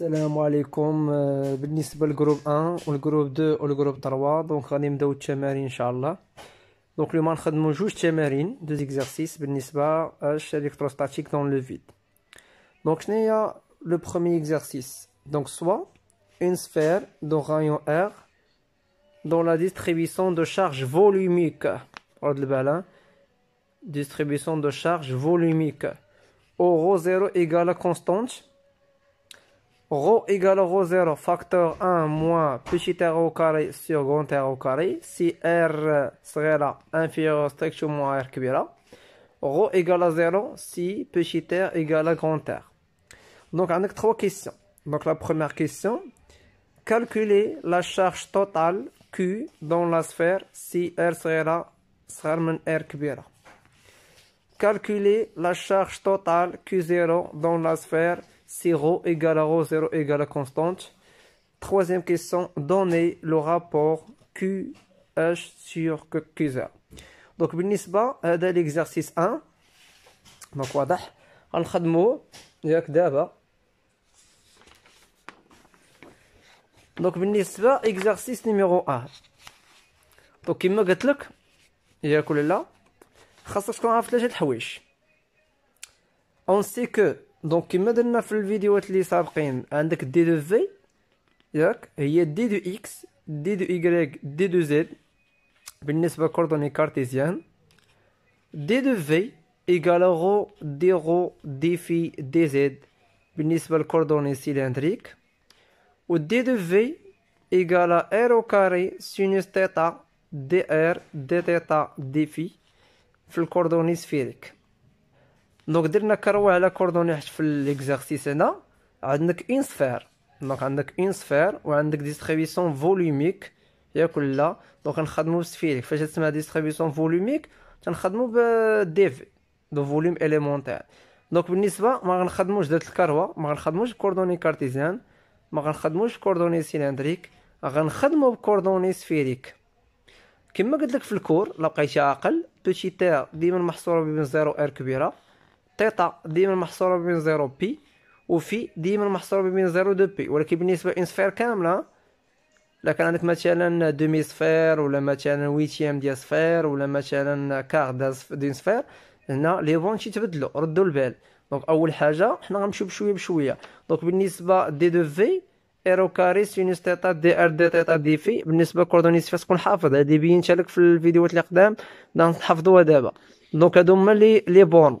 Assalamu alaikum. Pour euh, le groupe 1, le groupe 2, le groupe 3, donc nous allons faire deux séminaires, InshaAllah. Donc le gens qui sont présents ce matin, deux exercices pour le groupe 1 sur l'électrostatique dans le vide. Donc il y a le premier exercice. Donc soit une sphère le rayon R, dans la distribution de charge volumique, on le balin hein. distribution de charge volumique, ρ0 égale à constante rho égale rho 0 facteur 1 moins petit r au carré sur grand r au carré. Si r serait là inférieur strictement à r cube rho égale à 0 si petit r égale à grand r. Donc on a trois questions. Donc la première question, calculer la charge totale Q dans la sphère si r serait là, serait r Calculer la charge totale Q0 dans la sphère 0 égale à ρ, 0 égale à constante. Troisième question, donner le rapport QH sur QZ. Donc, بالنسبة هذا l'exercice 1. Donc, واضح. Donc, exercice numéro 1. Donc, قلت لك ياك On sait que دونك كما درنا في الفيديوهات اللي سابقين عندك دي دو في ياك هي دي دو اكس دي دو ايكغيك دي دو زد بالنسبه كوردوني كارتيزيان دي دو في ايغال غو دي غو دي في دي زد بالنسبه للكوردوني سيلندريك و دي دو في ايكال ار كاري سينوس تيتا دي ار دي تيتا دي في في الكوردوني سفيريك دونك درنا كروه على كوردوني حيت في ليكزارسيس هنا عندك اون سفير دونك عندك اون سفير وعندك ديستريبيسيون فوليميك ياك ولا دونك نخدمو بسفيريك فاش تسمع ديستريبيسيون فوليميك تنخدمو دي في دو فوليم اليمونتير دونك بالنسبه ما غنخدموش ذات الكروه ما غنخدموش كوردوني كارتيزيان ما غنخدموش كوردوني سيلندريك غنخدمو بكوردوني سفيريك كما قلت لك في الكور لا بقيتي عاقل بوتي تي ديما محصوره بين زيرو ار كبيره تيتا ديما محصوره بين زيرو بي وفي ديما محصوره بين زيرو دو بي ولكن بالنسبه لإن سفير كامله لكن عندك مثلا دومي سفير ولا مثلا ويتيام ديال سفير ولا مثلا كار ديال سفير هنا لي فون تيتبدلوا ردوا البال دونك اول حاجه حنا غنمشيو بشويه بشويه دونك بالنسبه دي دو في ايرو كاري سينوس تيتا دي ار دي تيتا دي في بالنسبه لكوردونيس فاس تكون حافظ هادي بينتها لك في الفيديوهات اللي قدام نحفظوها دابا دونك هادو هما لي لي بون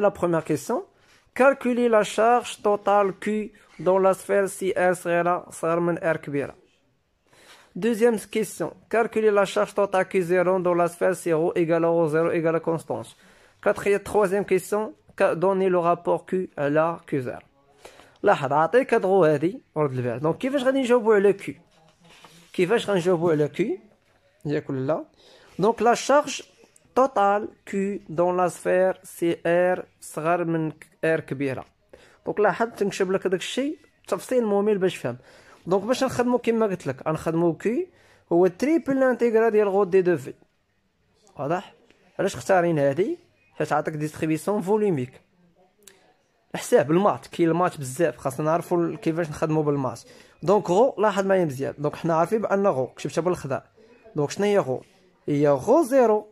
la première question. Calculer la charge totale Q dans la sphère si R serait là, R Deuxième question. Calculer la charge totale Q0 dans la sphère si égale ρ0 égale, constance. Quatrième, troisième question. Donner le rapport Q à la Q0. donc qui ضغو هذه رد البال دونك كيفاش غادي نجاوبو على كي كيفاش غنجاوبو total Q dans la sphère سي R صغر من R كبيرة دونك لاحظ تنكتب لك داك الشيء تفصيل ممل باش فهم دونك باش نخدمو كيما قلت لك غنخدمو كي هو تريبل انتيغرا ديال غو دي دو في واضح علاش اختارين هادي حيت عطاك ديستريبيسيون فوليميك حساب المات كاين المات بزاف خاصنا نعرفو كيفاش نخدمو بالمات دونك غو لاحظ معايا مزيان دونك حنا عارفين بان غو كتبتها بالخضر دونك شنو هي غو هي غو زيرو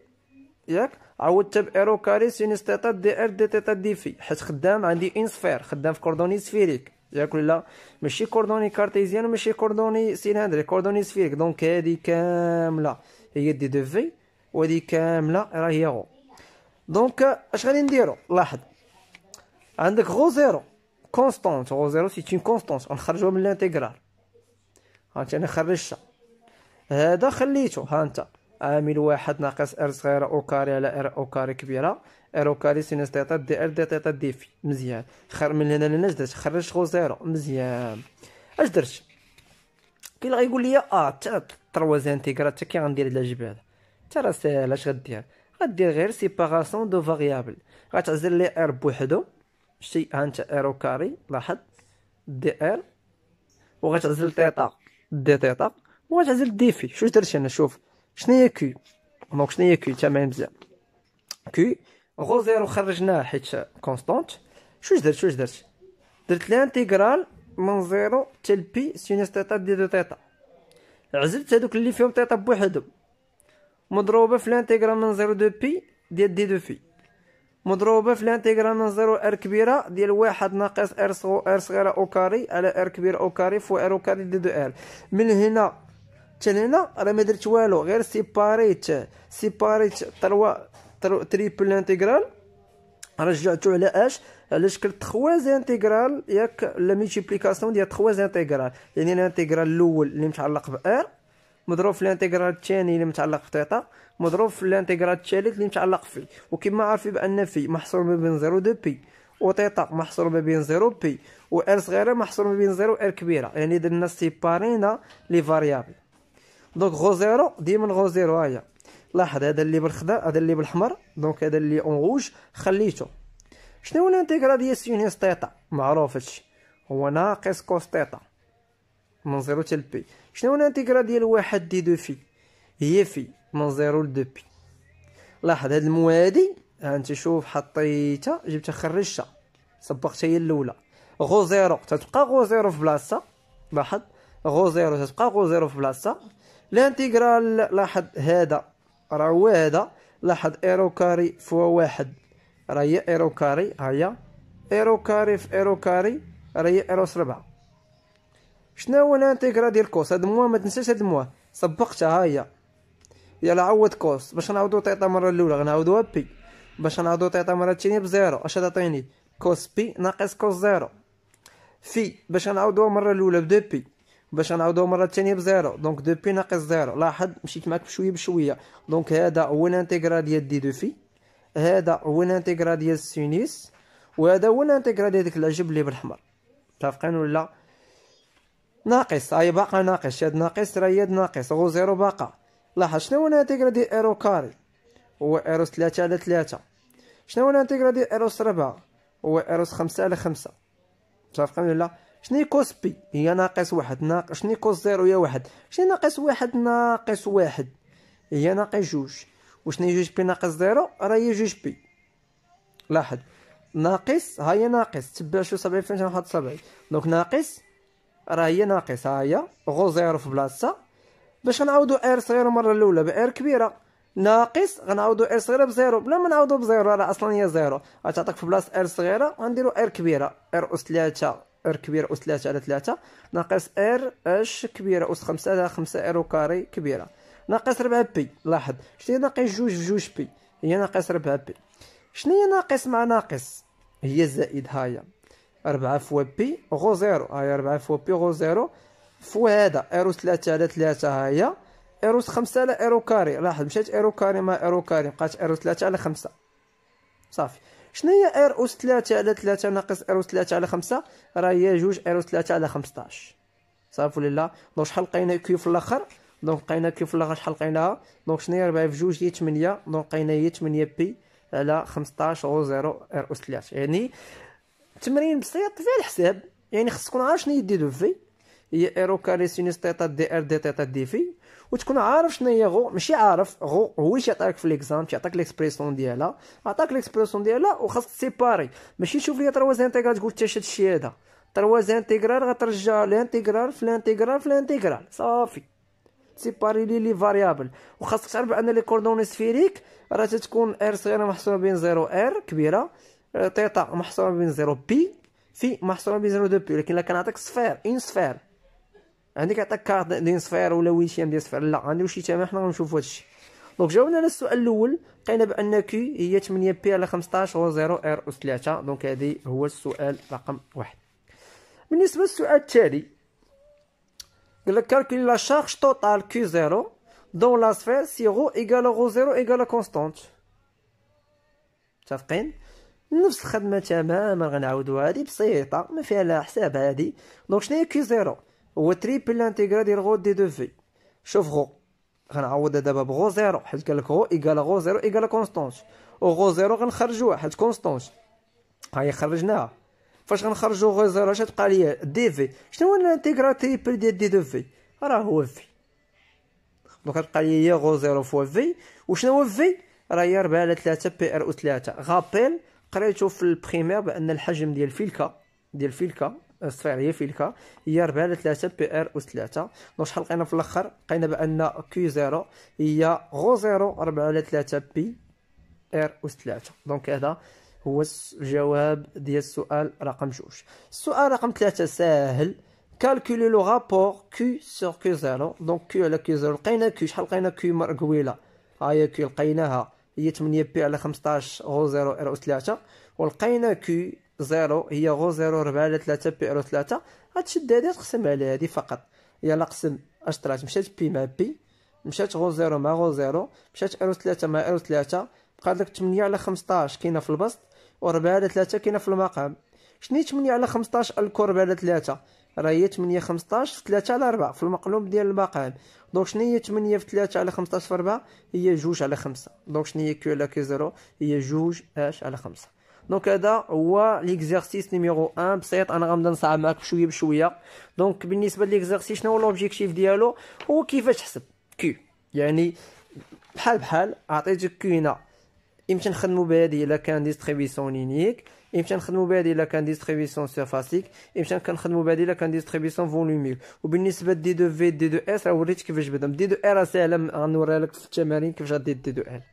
ياك عاودت بايرو كاري سينيس تيتا دي ار دي تيتا دي في حيت خدام عندي ان سفير خدام في كوردوني سفيريك ياك ولا ماشي كوردوني كارتيزيان ماشي كوردوني سيلاندري كوردوني سفيريك دونك هادي كامله هي دي دو في وهادي كامله راهي غو دونك اش غادي نديرو لاحظ عندك غو زيرو كونستونت غو زيرو سي تين كونستونت غنخرجو من الانتيغرال ها انت انا خرجتها هذا خليته ها انت عامل واحد ناقص ار صغيره او كاري على ار او كاري كبيره ار او كاري سينوس تيتا دي ار دي تيتا دي في مزيان خر من هنا لهنا اش درت خرج غو زيرو مزيان اش درت كي غيقول لي اه تا تروز انتيغرات تا كي غندير على هذا تا راه ساهل اش غدير غدير غير سيباغاسيون دو فاريابل غتعزل لي ار بوحدو شتي هانت ار او كاري لاحظ دي ار وغتعزل تيتا دي تيتا وغتعزل دي في شو درت انا شوف شنو هي كي دونك شنو هي كيو تمام مزيان كي غو زيرو خرجناه حيت كونستانت شو درت شو درت درت لانتيغرال من زيرو حتى لبي سينوس تيتا دي دو تيتا عزلت هادوك اللي فيهم تيتا بوحدهم مضروبه في لانتيغرال من زيرو دو بي ديال دي دو في مضروبه في لانتيغرال من زيرو ار كبيره ديال واحد ناقص ار صغيره او كاري على ار كبيره او كاري فو ار او كاري دي دو ار من هنا حتى لهنا راه ما درت والو غير سيباريت سيباريت طروا تريبل انتيغرال رجعتو على اش على شكل تخواز انتيغرال ياك لا ميتيبليكاسيون ديال تخواز انتيغرال يعني الانتيغرال الاول اللي متعلق ب ار مضروب في الانتيغرال الثاني اللي متعلق في مضروب في الانتيغرال الثالث اللي متعلق في وكما عارفين بان في محصور ما بين 0 دو بي وتيتا محصور ما بين 0 بي و ار صغيره محصور ما بين 0 ار كبيره يعني درنا سيبارينا لي فاريابل دونك غو زيرو ديما غو زيرو هايا لاحظ هذا اللي بالخضر هذا اللي بالحمر دونك هذا اللي اون غوج خليته شنو هو ديال سينوس تيتا معروف هادشي هو ناقص كوس تيتا من زيرو حتى لبي شنو هو الانتيغرال ديال واحد دي دو في هي في من زيرو لدو بي لاحظ هاد الموادي هانت انت شوف حطيتها جبتها خرجتها صبغتها هي الاولى غو زيرو تتبقى غو زيرو في بلاصتها لاحظ غو زيرو تتبقى غو زيرو في بلاصتها الانتيغرال لاحظ هذا راهو هذا لاحظ ايرو كاري فوا واحد راهي ايرو كاري هيا ايرو كاري في ايرو كاري راهي ايرو ربعة شنو هو الانتيغرال ديال كوس هاد الموا ما تنساش هاد الموا سبقتها هيا يلا عوض كوس باش نعاودو تيطا مرة الاولى غنعاودوها بي باش نعاودو تيطا مرة الثانيه بزيرو اش تعطيني كوس بي ناقص كوس زيرو في باش نعاودوها مرة الاولى بدو بي باش غنعاودوها مره ثانيه بزيرو دونك دو بي ناقص زيرو لاحظ مشيت معاك بشويه بشويه دونك هذا هو الانتيغرا ديال دي دو في هذا هو الانتيغرا ديال السينيس وهذا هو الانتيغرا ديال داك العجب اللي بالاحمر متفقين ولا ناقص هاي باقا ناقص هاد ناقص راه يد ناقص غو زيرو باقا لاحظ شنو هو الانتيغرا ديال ايرو كاري هو ايروس 3 على 3 شنو هو الانتيغرا ديال ايروس 4 هو ايروس 5 على 5 متفقين ولا شنو كوس بي هي ناقص واحد ناقص شنو كوس زيرو هي واحد شنو ناقص واحد ناقص واحد هي ناقص جوج وشنو هي جوج بي ناقص زيرو راه هي جوج بي لاحظ ناقص ها هي ناقص تبع شو سبعين فين واحد سبعين دونك ناقص راه هي ناقص ها هي غو زيرو في بلاصتها باش غنعاودو ار صغيرة مرة الأولى بار كبيرة ناقص غنعاودو ار صغيرة بزيرو بلا ما نعاودو بزيرو راه أصلا هي زيرو غتعطيك في بلاصة ار صغيرة غنديرو ار كبيرة ار أس تلاتة ار كبيره اس 3 على 3 ناقص ار اش كبيره اس 5 على 5 ار كاري كبيره ناقص 4 بي لاحظ شنو هي ناقص جوج في جوج بي هي ناقص 4 بي شنو هي ناقص مع ناقص هي زائد هايا 4 فوا بي غو زيرو هايا 4 فوا بي غو زيرو فوا هذا اس 3 على 3 ار اس 5 على ار كاري لاحظ مشات ار كاري مع ار كاري بقات ار اس 3 على 5 صافي شنو هي ار اس 3 على 3 ناقص ار اس 3 على 5 راه هي 2 ار اس 3 على 15 صافي ولا لا دونك شحال لقينا كيو في الاخر دونك لقينا كيو في الاخر شحال لقيناها دونك شنو هي 4 في 2 هي 8 دونك لقينا هي 8 بي على 15 او 0 ار اس 3 يعني تمرين بسيط في الحساب يعني خصك تكون عارف شنو هي دي دو في هي ايرو كاري سينوس تيتا دي ار دي تيتا دي في وتكون عارف شنو هي غو ماشي عارف غو هو يعطيك في ليكزام يعطيك ليكسبريسيون ديالها عطاك ليكسبريسيون ديالها وخاصك تسيباري ماشي تشوف لي ترواز انتيغرال تقول حتى الشيء هذا ترواز انتيغرال غترجع لانتيغرال في لانتيغرال في لانتيغرال صافي سيباري لي لي فاريابل وخاصك تعرف بان لي كوردون سفيريك راه تتكون ار صغيره محصوره بين زيرو ار كبيره تيتا محصوره بين زيرو بي في محصوره بين زيرو دو بي ولكن الا كنعطيك صفير ان صفير عندك عطاك كارت ديال صفير ولا ويتيام ديال صفير لا غنديرو شي ثمن حنا غنشوفو هادشي دونك جاوبنا على السؤال الاول لقينا بان كي هي 8 بي على 15 و 0 ار اس 3 دونك هذه هو السؤال رقم واحد بالنسبه للسؤال التالي قال لك كالكولي لا شارج توتال كي 0 دون لا سفير سي غو ايكال غو 0 ايكال كونستانت متفقين نفس الخدمه تماما غنعاودوها هذه بسيطه ما فيها لا حساب هذه دونك شنو هي كي 0 هو تريبل انتيغرال ديال غو دي دو في شوف غو غنعوضها دابا بغو زيرو حيت قالك غو ايكال غو زيرو ايكال كونستونت وغو زيرو غنخرجوها حيت كونستونت هاهي خرجناها فاش غنخرجو غو زيرو اش تبقى ليا دي في شنو هو الانتيغرال تريبل ديال دي دو في راه هو في دونك غتبقى ليا هي غو زيرو فوا في وشنو هو في راه هي ربعة على ثلاثة بي ار او ثلاثة غابيل قريتو في البريمير بان الحجم ديال فيلكا ديال فيلكا في الكا هي 4 على 3 بي ار اس 3 دونك شحال لقينا في الاخر لقينا بان كيو زيرو هي غو زيرو 4 على 3 بي ار اس 3 دونك هذا هو الجواب ديال السؤال رقم 2 السؤال رقم 3 ساهل كالكولي لو رابور كيو سور كيو زيرو دونك كيو على كيو زيرو لقينا كيو شحال لقينا كيو مرقويله ها هي كيو لقيناها هي 8 بي على 15 غو زيرو ار اس 3 ولقينا كيو زيرو هي غو زيرو ربعة على ثلاثة بي ارو ثلاثة غتشد هادي تقسم على هادي فقط يلا قسم اش طلعت مشات بي مع بي مشات غو زيرو مع غو زيرو مشات ارو ثلاثة مع ارو ثلاثة بقالك تمنية على خمسطاش كاينة في البسط ربعة على ثلاثة كاينة في المقام شني تمنية على خمسطاش الكور ربعة على ثلاثة راه هي تمنية خمسطاش في ثلاثة على ربعة في المقلوب ديال المقام دونك شني هي تمنية في ثلاثة على خمسطاش في ربعة هي جوج على خمسة دونك شني هي كيو على كي زيرو هي جوج اش على خمسة دونك هذا هو ليكزارسيس نيميرو 1 بسيط انا غنبدا نصعب معاك بشويه بشويه دونك بالنسبه ليكزارسيس شنو هو لوبجيكتيف ديالو هو كيفاش تحسب كي يعني بحال بحال عطيتك كي هنا يمشي نخدمو بهادي الا كان ديستريبيسيون لينيك يمشي نخدمو بهادي الا كان ديستريبيسيون سيرفاسيك يمشي كنخدمو بهادي الا كان ديستريبيسيون فولوميك وبالنسبه لدي دو في دي دو اس راه وريت كيفاش بدا دي دو ار ساهله غنوريها لك في التمارين كيفاش غدير دي دو ال